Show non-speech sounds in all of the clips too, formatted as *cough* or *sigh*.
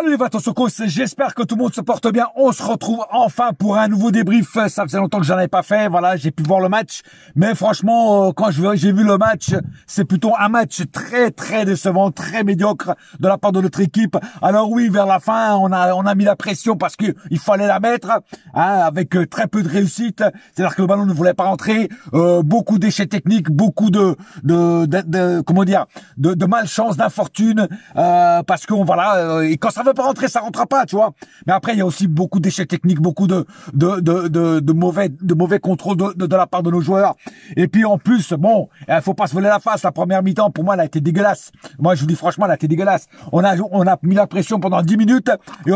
Salut les Vatosokos, j'espère que tout le monde se porte bien. On se retrouve enfin pour un nouveau débrief. Ça faisait longtemps que j'en avais pas fait. Voilà, j'ai pu voir le match, mais franchement, euh, quand j'ai vu le match, c'est plutôt un match très très décevant, très médiocre de la part de notre équipe. Alors oui, vers la fin, on a on a mis la pression parce que il fallait la mettre, hein, avec euh, très peu de réussite. C'est-à-dire que le ballon ne voulait pas rentrer, euh, beaucoup d'échecs techniques, beaucoup de de, de, comment dire, de, de malchance, d'infortune, parce qu'on voilà, et quand ça va pas rentrer, ça rentrera pas, tu vois. Mais après, il y a aussi beaucoup d'échecs techniques, beaucoup de de, de, de, mauvais, de mauvais contrôle de, de, la part de nos joueurs. Et puis en plus, bon, il eh, faut pas se voler la face. La première mi-temps, pour moi, elle a été dégueulasse. Moi, je vous dis franchement, elle a été dégueulasse. On a, on a mis la pression pendant 10 minutes et,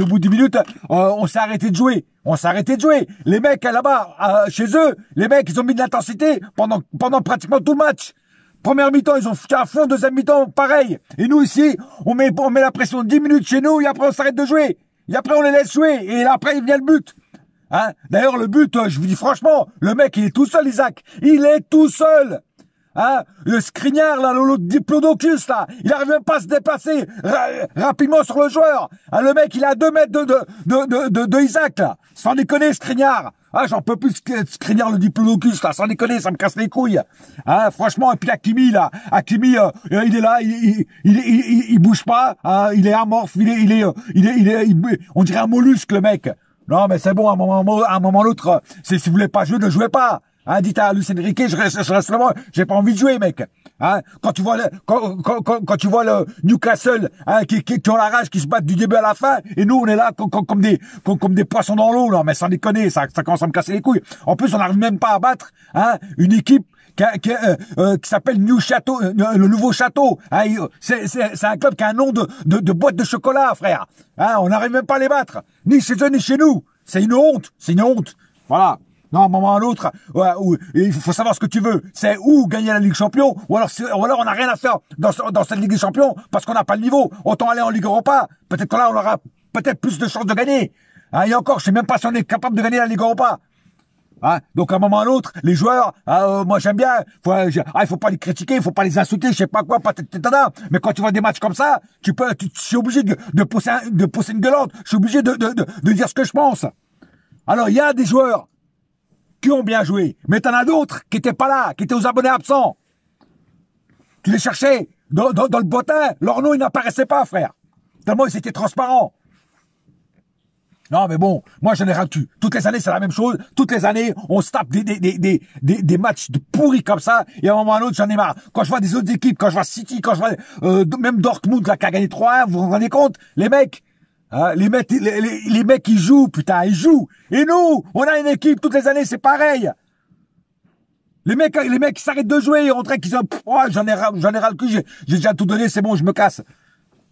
au bout de 10 minutes, euh, on s'est arrêté de jouer. On s'est arrêté de jouer. Les mecs là-bas, euh, chez eux, les mecs, ils ont mis de l'intensité pendant, pendant pratiquement tout le match. Première mi-temps, ils ont foutu à fond. Deuxième mi-temps, pareil. Et nous, ici, on met, on met la pression 10 minutes chez nous et après, on s'arrête de jouer. Et après, on les laisse jouer. Et après, il vient le but. Hein D'ailleurs, le but, euh, je vous dis franchement, le mec, il est tout seul, Isaac. Il est tout seul. Hein le scrignard, là, le, diplodocus, là, il arrive même pas à se déplacer rapidement sur le joueur. Hein, le mec, il a 2 mètres de, de, de, de, de Isaac, là. Sans déconner, scrignard. Ah, j'en peux plus de le diplôme là, sans déconner, ça me casse les couilles. Hein, franchement, et puis Akimi, là, Akimi, euh, euh, il est là, il, il, il, bouge pas, hein, il est amorphe, il est, il est, euh, il on dirait un mollusque, le mec. Non, mais c'est bon, à un moment, à un moment l'autre, si vous voulez pas jouer, ne jouez pas. Hein, dites à Lucien Enrique, je reste, je reste là j'ai pas envie de jouer, mec. Hein, quand tu vois le, quand, quand, quand, tu vois le Newcastle, hein, qui, qui, ont la rage, qui se battent du début à la fin, et nous, on est là comme, comme des, comme, des poissons dans l'eau, là, mais sans déconner, ça, ça commence à me casser les couilles. En plus, on n'arrive même pas à battre, hein, une équipe qui, qui, euh, euh, qui s'appelle New Château, euh, le nouveau château. Hein, c'est un club qui a un nom de, de, de boîte de chocolat, frère. Hein, on n'arrive même pas à les battre, ni chez eux ni chez nous. C'est une honte, c'est une honte. Voilà. Non, à un moment ou à l'autre ouais, il faut savoir ce que tu veux. C'est où gagner la Ligue Champion, ou alors, ou alors on n'a rien à faire dans, dans cette Ligue des Champions parce qu'on n'a pas le niveau. Autant aller en Ligue Europa. Peut-être que là, on aura peut-être plus de chances de gagner. Hein, et encore, je sais même pas si on est capable de gagner la Ligue Europa. Hein Donc à un moment ou à l'autre, les joueurs, ah, euh, moi j'aime bien, faut, ne euh, ah, il faut pas les critiquer, il faut pas les insulter, je sais pas quoi, Mais quand tu vois des matchs comme ça, tu peux, tu, je suis obligé de, de pousser, de pousser une gueulante, je suis obligé de, de, de dire ce que je pense. Alors il y a des joueurs qui ont bien joué. Mais t'en as d'autres qui étaient pas là, qui étaient aux abonnés absents. Tu les cherchais dans, le bottin. Leur nom, il n'apparaissaient pas, frère. Tellement ils étaient transparents. Non, mais bon, moi, j'en ai raté, Toutes les années, c'est la même chose. Toutes les années, on se tape des, des, matchs de pourris comme ça. Et à un moment ou à un autre, j'en ai marre. Quand je vois des autres équipes, quand je vois City, quand je vois euh, même Dortmund, là, qui a gagné 3-1, vous vous rendez compte Les mecs, Hein, les, mecs, les, mecs, ils jouent, putain, ils jouent. Et nous, on a une équipe toutes les années, c'est pareil. Les mecs, les mecs s'arrêtent de jouer, ils rentrent ils ont, oh, j'en ai, j'en ai ras le cul, j'ai déjà tout donné, c'est bon, je me casse.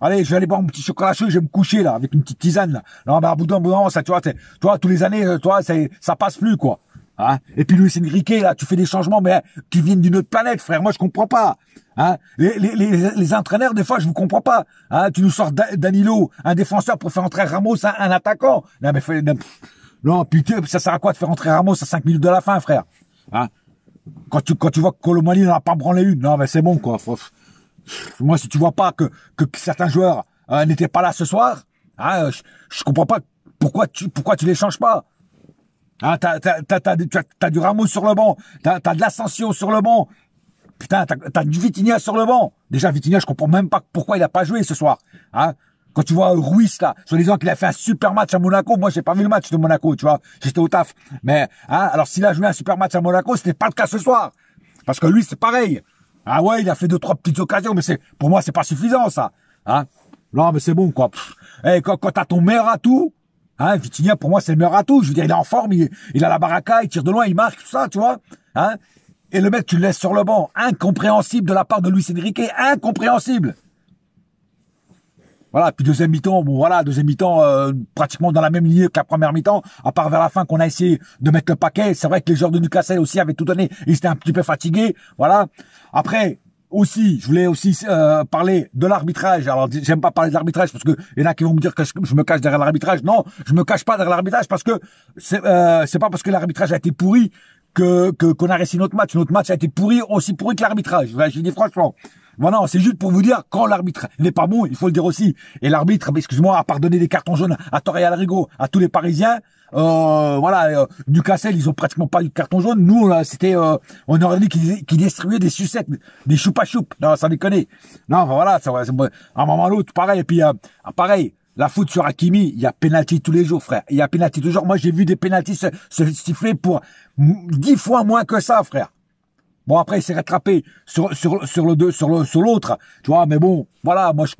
Allez, je vais aller boire mon petit chocolat chaud, je vais me coucher là, avec une petite tisane là. Non, mais à bout d'un moment, ça, tu vois, tu vois, tous les années, euh, tu vois, ça passe plus quoi. Hein. et puis Luis Enrique, là, tu fais des changements, mais qui hein, viennent d'une autre planète, frère. Moi, je comprends pas. Hein. les, entraîneurs, des fois, je vous comprends pas. tu nous sors Danilo, un défenseur, pour faire entrer Ramos, un, attaquant. Non, mais putain, ça sert à quoi de faire entrer Ramos à 5 minutes de la fin, frère quand, tu, quand tu vois que Colomani n'a pas branlé une, non, mais c'est bon, quoi. Moi, si tu vois pas que, certains joueurs euh, n'étaient pas là ce soir, je, je comprends pas pourquoi tu, pourquoi tu les changes pas. Hein, t'as, du Rameau sur le banc, t'as, t'as de l'Ascension sur le banc, putain, t'as, du Vitinha sur le banc. Déjà, Vitinha, je comprends même pas pourquoi il a pas joué ce soir. Hein quand tu vois Ruiz là, sur les gens qu'il a fait un super match à Monaco, moi j'ai pas vu le match de Monaco, tu vois, j'étais au taf. Mais hein, alors s'il a joué un super match à Monaco, c'était pas le cas ce soir, parce que lui c'est pareil. Ah ouais, il a fait deux trois petites occasions, mais c'est pour moi c'est pas suffisant ça. Hein non mais c'est bon quoi. Eh, quand, quand t'as ton meilleur à tout, Hein, pour moi, c'est le meilleur atout. Je veux dire, il est en forme, il, a la baraka, il tire de loin, il marque, tout ça, tu vois. Hein. et le mec, tu le laisses sur le banc. Incompréhensible de la part de Luis Enrique. Incompréhensible. Voilà, puis deuxième mi-temps, bon voilà, deuxième mi-temps euh, pratiquement dans la même ligne que la première mi-temps, à part vers la fin qu'on a essayé de mettre le paquet. C'est vrai que les joueurs de Newcastle aussi avaient tout donné, ils étaient un petit peu fatigués, voilà. Après, aussi, je voulais aussi euh, parler de l'arbitrage. Alors, j'aime pas parler de l'arbitrage parce que il y en a qui vont me dire que je, me cache derrière l'arbitrage. Non, je me cache pas derrière l'arbitrage parce que c'est euh, pas parce que l'arbitrage a été pourri que qu'on a réussi notre match. Notre match a été pourri aussi pourri que l'arbitrage. Je dis franchement. Voilà, c'est juste pour vous dire quand l'arbitre n'est pas bon, il faut le dire aussi. Et l'arbitre, excuse-moi, a pardonné des cartons jaunes à Torreal Rigo, à tous les Parisiens. Euh, voilà, euh, Newcastle, ils ont pratiquement pas eu de carton jaune. Nous, euh, c'était, euh, on aurait dit qu'ils qu distribuaient des sucettes, des choupa choup. Non, ça déconne. Non, voilà, ça, à un moment l'autre, pareil. Et puis, ah, pareil, la foot sur Hakimi, il y a pénalty tous les jours, frère. Il y a pénalty toujours. Moi, j'ai vu des pénalty se, se pour dix fois moins que ça, frère. Bon après il s'est rattrapé sur sur sur le deux sur le sur l'autre, tu vois, mais bon, voilà, moi je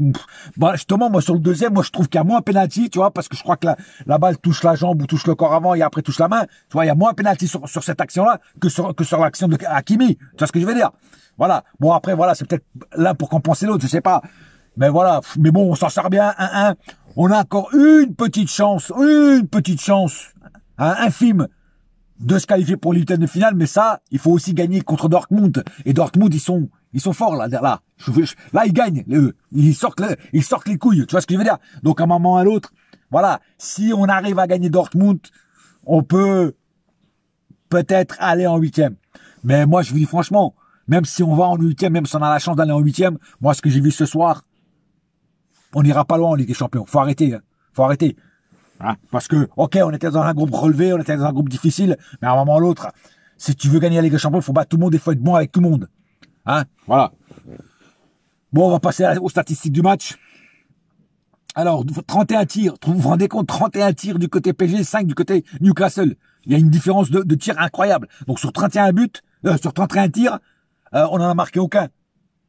bah, justement moi sur le deuxième, moi je trouve qu'il y a moins penalty, tu vois, parce que je crois que la, balle touche la jambe ou touche le corps avant et après touche la main, tu vois, il y a moins penalty sur sur cette action-là que sur que sur l'action de Hakimi. Tu vois ce que je veux dire Voilà. Bon après voilà, c'est peut-être l'un pour compenser l'autre, je sais pas. Mais voilà, mais bon, on s'en sort bien 1 On a encore une petite chance, une petite chance, infime de se qualifier pour les de finale, mais ça, il faut aussi gagner contre Dortmund. Et Dortmund, ils sont, ils sont forts là, là. Là, ils gagnent. Ils sortent, les, ils sortent les couilles. Tu vois ce que je veux dire Donc, à un moment à l'autre, voilà. Si on arrive à gagner Dortmund, on peut peut-être aller en huitième. Mais moi, je vous dis franchement, même si on va en huitième, même si on a la chance d'aller en huitième, moi, ce que j'ai vu ce soir, on n'ira pas loin en Ligue des Champions. Faut arrêter. il hein. Faut arrêter. Hein? parce que, ok, on était dans un groupe relevé, on était dans un groupe difficile, mais à un moment ou l'autre, si tu veux gagner la Ligue des Champions, il faut battre tout le monde et il faut être bon avec tout le monde. Hein Voilà. Bon, on va passer aux statistiques du match. Alors, 31 tirs, vous vous rendez compte, 31 tirs du côté PG, 5 du côté Newcastle. Il y a une différence de, tir incroyable. Donc sur 31 buts, euh, sur 31 tirs, euh, on n'en a marqué aucun.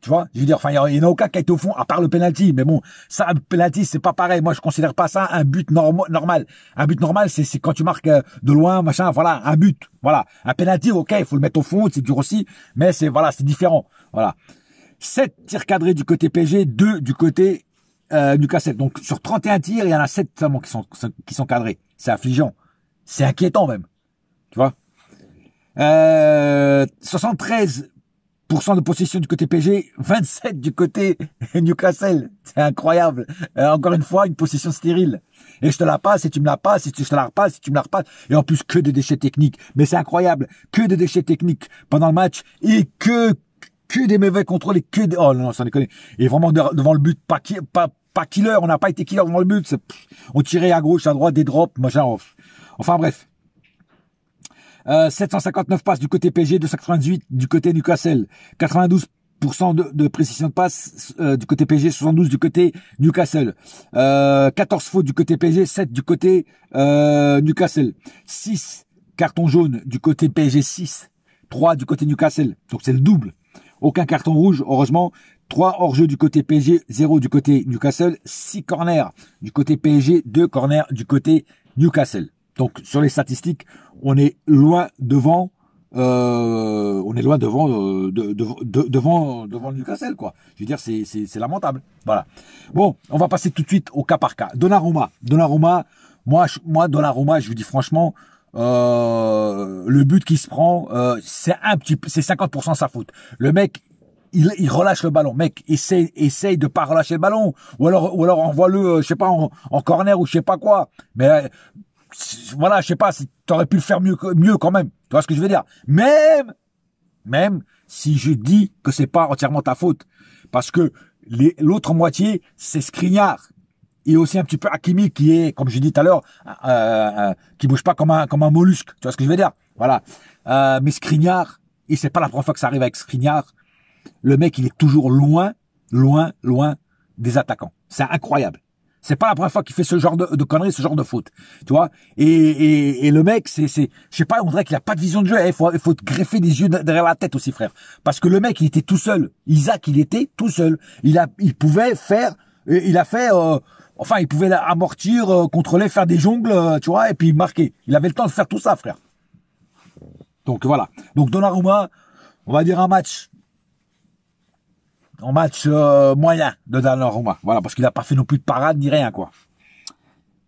Tu vois, je veux dire, enfin, il n'y en a aucun qui a été au fond, à part le penalty. Mais bon, ça, un penalty, c'est pas pareil. Moi, je considère pas ça un but normal. Un but normal, c'est quand tu marques euh, de loin, machin, voilà, un but. Voilà. Un penalty, ok, il faut le mettre au fond, c'est dur aussi, mais c'est, voilà, c'est différent. Voilà. 7 tirs cadrés du côté PG, 2 du côté euh, cassette. Donc, sur 31 tirs, il y en a 7 seulement qui sont, qui sont cadrés. C'est affligeant. C'est inquiétant même. Tu vois euh, 73 de possession du côté PG, 27 du côté *laughs* Newcastle. C'est incroyable. Euh, encore une fois, une possession stérile. Et je te la passe, et tu me la passes, et je te la repasses, et tu me la repasses. Et en plus, que des déchets techniques. Mais c'est incroyable. Que des déchets techniques pendant le match. Et que, que des mauvais contrôles, et que des, oh non, sans déconne. Et vraiment devant le but, pas, pas, pas killer. On n'a pas été killer devant le but. On tirait à gauche, à droite, des drops, machin. Enfin bref. 759 passes du côté PSG, 298 du côté Newcastle, 92 de, précision de passe du côté PSG, 72 du côté Newcastle, 14 fautes du côté PSG, 7 du côté Newcastle, 6 cartons jaunes du côté PSG, 6, 3 du côté Newcastle, donc c'est le double. Aucun carton rouge, heureusement, 3 hors-jeu du côté PSG, 0 du côté Newcastle, 6 corners du côté PSG, 2 corners du côté Newcastle. Donc sur les statistiques, on est loin devant, euh, on est loin devant, euh, devant, Newcastle quoi. Je veux dire, c'est, lamentable. Voilà. Bon, on va passer tout de suite au cas par cas. Donnarumma, Donnarumma, moi, moi Donnarumma, je vous dis franchement, euh, le but qui se prend, euh, c'est un petit, c'est 50% sa faute. Le mec, il, relâche le ballon. Mec, essaye, essaye de pas relâcher le ballon. Ou alors, ou alors envoie-le, je sais pas, en, en, corner ou je sais pas quoi. Mais voilà, je sais pas, si aurais pu le faire mieux, mieux quand même. Tu vois ce que je veux dire Même, même si je dis que c'est pas entièrement ta faute, parce que l'autre moitié, c'est Skriniar et aussi un petit peu Hakimi qui est, comme je dis tout à l'heure, euh, euh, qui bouge pas comme un comme un mollusque. Tu vois ce que je veux dire Voilà. Euh, mais Skriniar, et c'est pas la première fois que ça arrive avec Skriniar, le mec il est toujours loin, loin, loin des attaquants. C'est incroyable. C'est pas la première fois qu'il fait ce genre de, conneries, ce genre de faute. Tu vois et, et, et, le mec, c'est, c'est, je sais pas, on dirait qu'il a pas de vision de jeu. Il eh, faut, faut te greffer des yeux derrière la tête aussi, frère. Parce que le mec, il était tout seul. Isaac, il était tout seul. Il a, il pouvait faire, euh, il a fait. Euh, enfin, il pouvait amortir, euh, contrôler, faire des jungles, tu vois, et puis marquer. Il avait le temps de faire tout ça, frère. Donc voilà. Donc Donnarumma, on va dire un match en match euh, moyen de Roma, Voilà, parce qu'il n'a pas fait non plus de parade ni rien, quoi.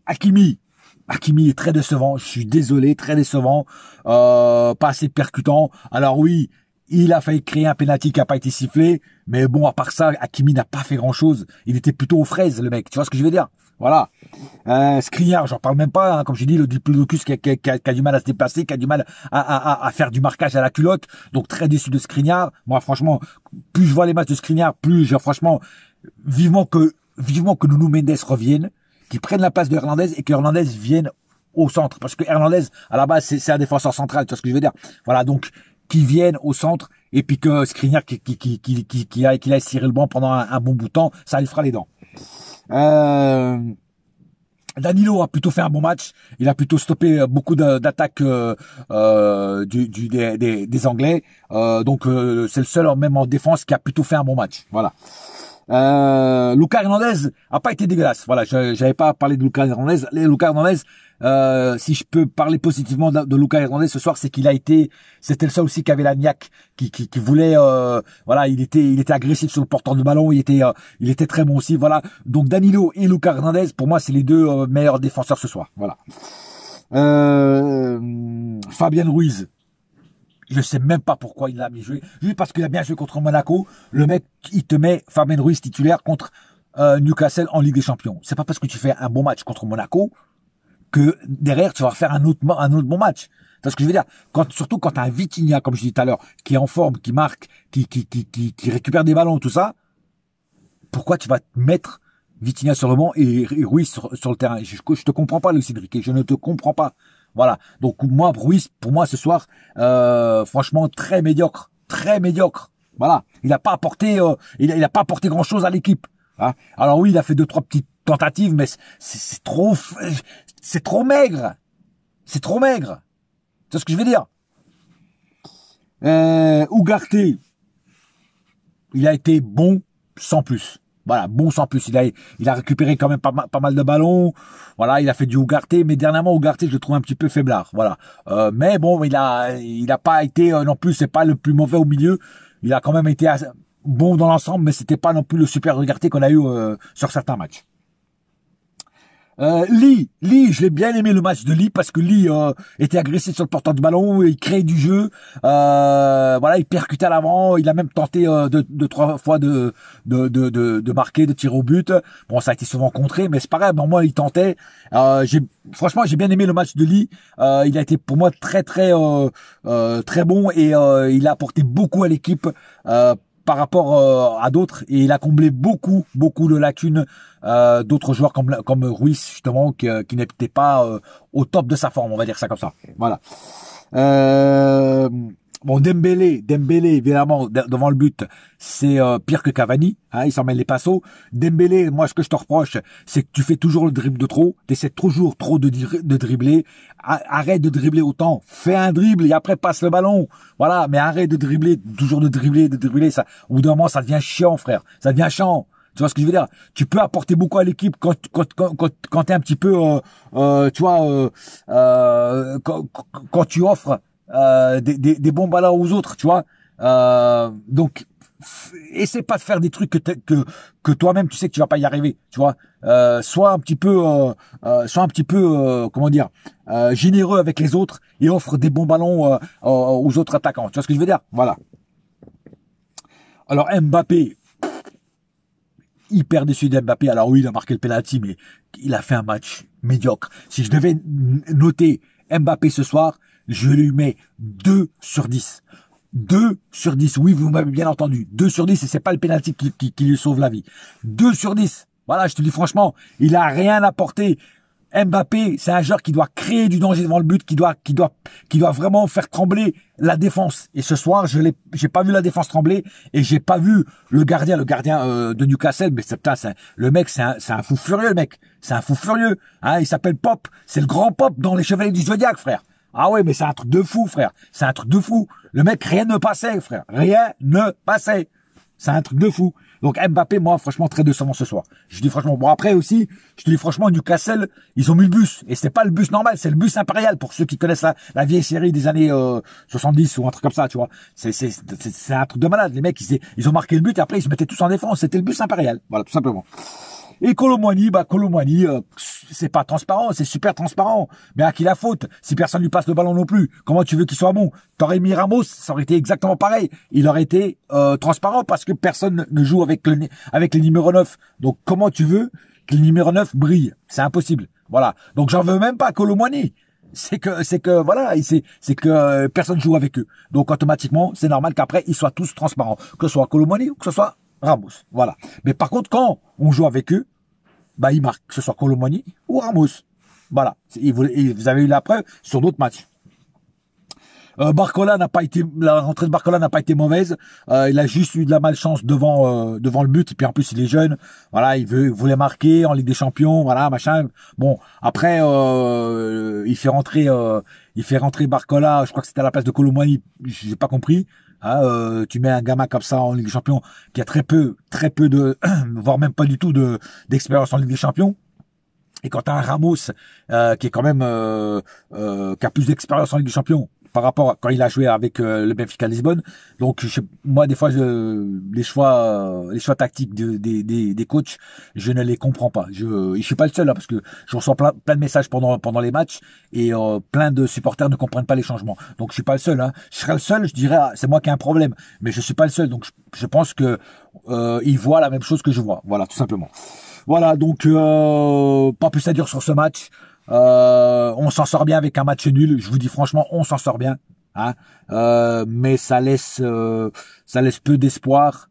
Hakimi. Hakimi est très décevant. Je suis désolé, très décevant. Euh, pas assez percutant. Alors oui, il a failli créer un pénalty qui n'a pas été sifflé, mais bon, à part ça, Hakimi n'a pas fait grand-chose. Il était plutôt aux fraises, le mec. Tu vois ce que je veux dire Voilà. Euh, je j'en parle même pas. Hein, comme j'ai dit, le diplodocus qui a, qui, a, du mal à se déplacer, qui a du mal à, faire du marquage à la culotte. Donc très déçu de Skriniar. Moi, franchement, plus je vois les matchs de Skriniar, plus, je, franchement, vivement que vivement que Nuno Mendes revienne, qu'il prenne la place de Hernandez et que Hernandez vienne au centre. Parce que Hernandez, à la base, c'est un défenseur central, tu vois ce que je veux dire. Voilà, donc qui viennent au centre et puis que Skriniar qui, qui, qui, qui, qui, qui, qui laisse le pendant un, bon bout de temps, ça lui fera les dents. Euh, Danilo a plutôt fait un bon match. Il a plutôt stoppé euh, beaucoup d'attaques euh, des, Anglais. donc c'est le seul, même en défense, qui a plutôt fait un bon match. Voilà. Euh, Lucas Hernandez a pas été dégueulasse. Voilà, j'avais pas parlé de Lucas Hernandez. Les Lucas Hernandez, euh, si je peux parler positivement de, de Lucas Hernandez ce soir, c'est qu'il a été, c'était le seul aussi qui avait la niaque, qui, qui, voulait, euh, voilà, il était, il était agressif sur le porteur de ballon, il était, euh, il était très bon aussi. Voilà, donc Danilo et Lucas Hernandez, pour moi, c'est les deux meilleurs défenseurs ce soir. Voilà. Fabien Ruiz, je sais même pas pourquoi il l'a mis joué. Juste parce qu'il a bien joué contre Monaco. Le mec, il te met Fabien Ruiz titulaire contre euh, Newcastle en Ligue des Champions. C'est pas parce que tu fais un bon match contre Monaco que derrière tu vas faire un autre, un autre bon match. C'est ce que je veux dire. surtout quand tu as un Vitinha, comme je disais tout à l'heure, qui est en forme, qui marque, qui, qui, récupère des ballons, tout ça, pourquoi tu vas mettre Vitinha sur le banc et, Ruiz sur, le terrain je, je te comprends pas, Lucie Je ne te comprends pas. Voilà. Donc moi, Bruis pour moi ce soir, euh, franchement très médiocre, très médiocre. Voilà. Il n'a pas apporté, euh, il, pas apporté grand chose à l'équipe. Hein. Alors oui, il a fait deux trois petites tentatives, mais c'est trop, c'est trop maigre, c'est trop maigre. C'est ce que je veux dire. Euh, Ougarté, il a été bon sans plus. Voilà, bon sans plus, il a, il a récupéré quand même pas, pas mal de ballons. Voilà, il a fait du Ougarté, mais dernièrement Ougarté, je le trouve un petit peu faiblard. Voilà, euh, mais bon, il a, il a pas été euh, non plus, c'est pas le plus mauvais au milieu. Il a quand même été bon dans l'ensemble, mais c'était pas non plus le super Ougarté qu'on a eu euh, sur certains matchs. Euh, Lee, Lee, l'ai bien aimé le match de Lee parce que Lee euh, était agressé sur le porteur du ballon, il crée du jeu, euh, voilà, il percutait à l'avant, il a même tenté euh, de deux, trois fois de de, de, de, marquer, de tirer au but. Bon, ça a été souvent contré, mais c'est pareil. grave. moi il tentait. j'ai franchement, j'ai bien aimé le match de Lee. il a été pour moi très très très bon et il a apporté beaucoup à l'équipe par rapport euh, à d'autres et il a comblé beaucoup beaucoup de lacunes euh, d'autres joueurs comme comme Ruiz justement qui, qui pas euh, au top de sa forme on va dire ça comme ça voilà Bon, Dembélé, Dembélé, évidemment, devant le but, c'est euh, pire que Cavani. Hein, il s'en les passeaux. Dembélé, moi, ce que je te reproche, c'est que tu fais toujours le dribble de trop. Tu essaies toujours trop de, de dribbler. Arrête de dribbler autant. Fais un dribble et après passe le ballon. Voilà, mais arrête de dribbler, toujours de dribbler, de dribbler. Ça, au bout d'un moment, ça devient chiant, frère. Ça devient chiant. Tu vois ce que je veux dire Tu peux apporter beaucoup à l'équipe quand quand quand quand, un petit peu, euh, euh, tu vois, quand, quand tu offres euh, des, des, bons ballons aux autres, tu vois. Euh, donc, essaie pas de faire des trucs que, que, toi-même tu sais que tu vas pas y arriver, tu vois. Euh, sois un petit peu, un petit peu, comment dire, généreux avec les autres et offre des bons ballons aux autres attaquants. Tu vois ce que je veux dire Voilà. Alors Mbappé, hyper déçu d'Mbappé. Alors oui, il a marqué le penalty, mais il a fait un match médiocre. Si je devais noter Mbappé ce soir, je lui mets 2 sur 10. 2 sur 10. Oui, vous m'avez bien entendu. 2 sur 10 et c'est pas le pénalty qui, lui sauve la vie. 2 sur 10. Voilà, je te dis franchement, il a rien apporté. Mbappé, c'est un joueur qui doit créer du danger devant le but, qui doit, qui doit, qui doit vraiment faire trembler la défense. Et ce soir, je l'ai, j'ai pas vu la défense trembler et j'ai pas vu le gardien, le gardien euh, de Newcastle. Mais c'est putain, le mec, c'est un, fou furieux, le mec. C'est un fou furieux. Hein, il s'appelle Pop. C'est le grand Pop dans les Chevaliers du Zodiac, frère. Ah ouais, mais c'est un truc de fou, frère. C'est un truc de fou. Le mec, rien ne passait, frère. Rien ne passait. C'est un truc de fou. Donc Mbappé, moi, franchement, très décevant ce soir. Je dis franchement, bon après aussi, je te dis franchement, Newcastle, ils ont mis le bus. Et c'est pas le bus normal, c'est le bus impérial pour ceux qui connaissent la, vieille série des années 70 euh, ou un truc comme ça, tu vois. C'est, c'est, un truc de malade. Les mecs, ils, ils ont marqué le but et après ils se mettaient tous en défense. C'était le bus impérial. Voilà, tout simplement. Et Colomboigny, bah euh, c'est pas transparent, c'est super transparent. Mais à qui la faute Si personne lui passe le ballon non plus, comment tu veux qu'il soit bon T'aurais mis Ramos, ça aurait été exactement pareil. Il aurait été euh, transparent parce que personne ne joue avec le avec les numéros 9. Donc comment tu veux que le numéro 9 brille C'est impossible. Voilà. Donc j'en veux même pas à c'est que c'est que voilà c'est c'est que euh, personne joue avec eux donc automatiquement c'est normal qu'après ils soient tous transparents que ce soit Colomani ou que ce soit Ramos. Voilà. Mais par contre, quand on joue avec eux, bah, ils marquent, que ce soit Colomani ou Ramos. Voilà. vous avez eu la preuve sur d'autres matchs. Euh, Barcola n'a pas été la rentrée de Barcola n'a pas été mauvaise. Euh, il a juste eu de la malchance devant euh, devant le but. Et puis en plus il est jeune. Voilà, il, veut, il voulait marquer en Ligue des Champions. Voilà, machin. Bon, après il fait rentrer il fait rentrer Barcola. Je crois que c'était à la place de Colomoy J'ai pas compris. Hein, tu mets un gamin comme ça en Ligue des Champions qui a très peu très peu de *clears throat* voire même pas du tout de d'expérience en Ligue des Champions. Et quand t'as un Ramos qui est quand même qui a plus d'expérience en Ligue des Champions, par rapport à quand il a joué avec euh, le Benfica Lisbonne. Donc moi des fois je, les choix euh, les choix tactiques des, des, coachs, je ne les comprends pas. Je je suis pas le seul hein, parce que je reçois plein, plein de messages pendant pendant les matchs et euh, plein de supporters ne comprennent pas les changements. Donc je suis pas le seul hein. Je serais le seul, je dirais ah, c'est moi qui ai un problème, mais je suis pas le seul. Donc je, pense que euh, ils voient la même chose que je vois. Voilà, tout simplement. Voilà, donc pas plus à dire sur ce match. Euh, on s'en sort bien avec un match nul. Je vous dis franchement, on s'en sort bien. Hein euh, mais ça laisse, euh, ça laisse peu d'espoir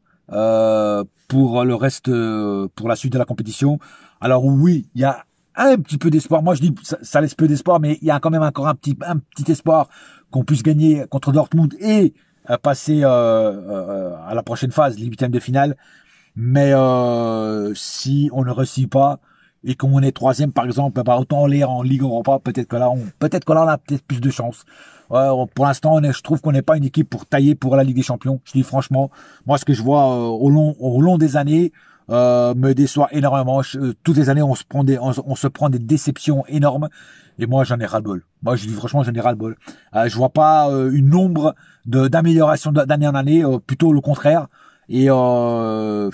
pour le reste, pour la suite de la compétition. Alors oui, il y a un petit peu d'espoir. Moi, je dis ça, laisse peu d'espoir, mais il y a quand même encore un petit, un petit espoir qu'on puisse gagner contre Dortmund et passer à la prochaine phase, les huitièmes de finale. Mais si on ne réussit pas, et on est troisième par exemple, bah, autant l'air en Ligue Europa, peut-être que là on peut-être que là on a peut-être plus de chance. Euh, pour l'instant, je trouve qu'on n'est pas une équipe pour tailler pour la Ligue des Champions. Je dis franchement, moi ce que je vois euh, au long au long des années euh, me déçoit énormément. toutes les années, on se prend des on, se prend des déceptions énormes et moi j'en ai ras le bol. Moi je dis franchement, j'en ai ras le bol. je vois pas une ombre d'amélioration d'année en année, plutôt le contraire et euh,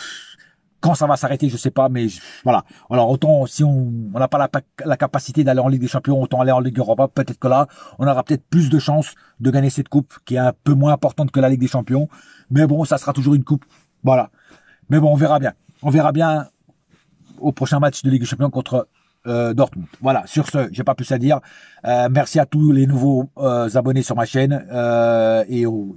quand ça va s'arrêter, je sais pas, mais voilà. Alors autant si on n'a pas la, la capacité d'aller en Ligue des Champions, autant aller en Ligue Europa. Peut-être que là, on aura peut-être plus de chances de gagner cette coupe, qui est un peu moins importante que la Ligue des Champions. Mais bon, ça sera toujours une coupe, voilà. Mais bon, on verra bien. On verra bien au prochain match de Ligue des Champions contre euh, Dortmund. Voilà, sur ce, j'ai pas plus à dire. Euh, merci à tous les nouveaux euh, abonnés sur ma chaîne et aux,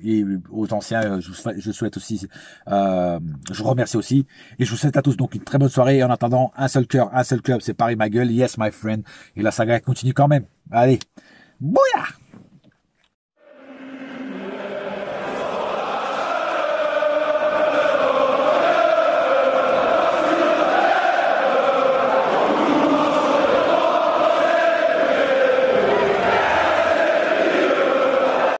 anciens. Je, souhaite aussi, je vous remercie aussi et je vous souhaite à tous donc une très bonne soirée. Et en attendant, un seul cœur, un seul club, c'est Paris ma gueule. Yes my friend. Et la saga continue quand même. Allez, bouillard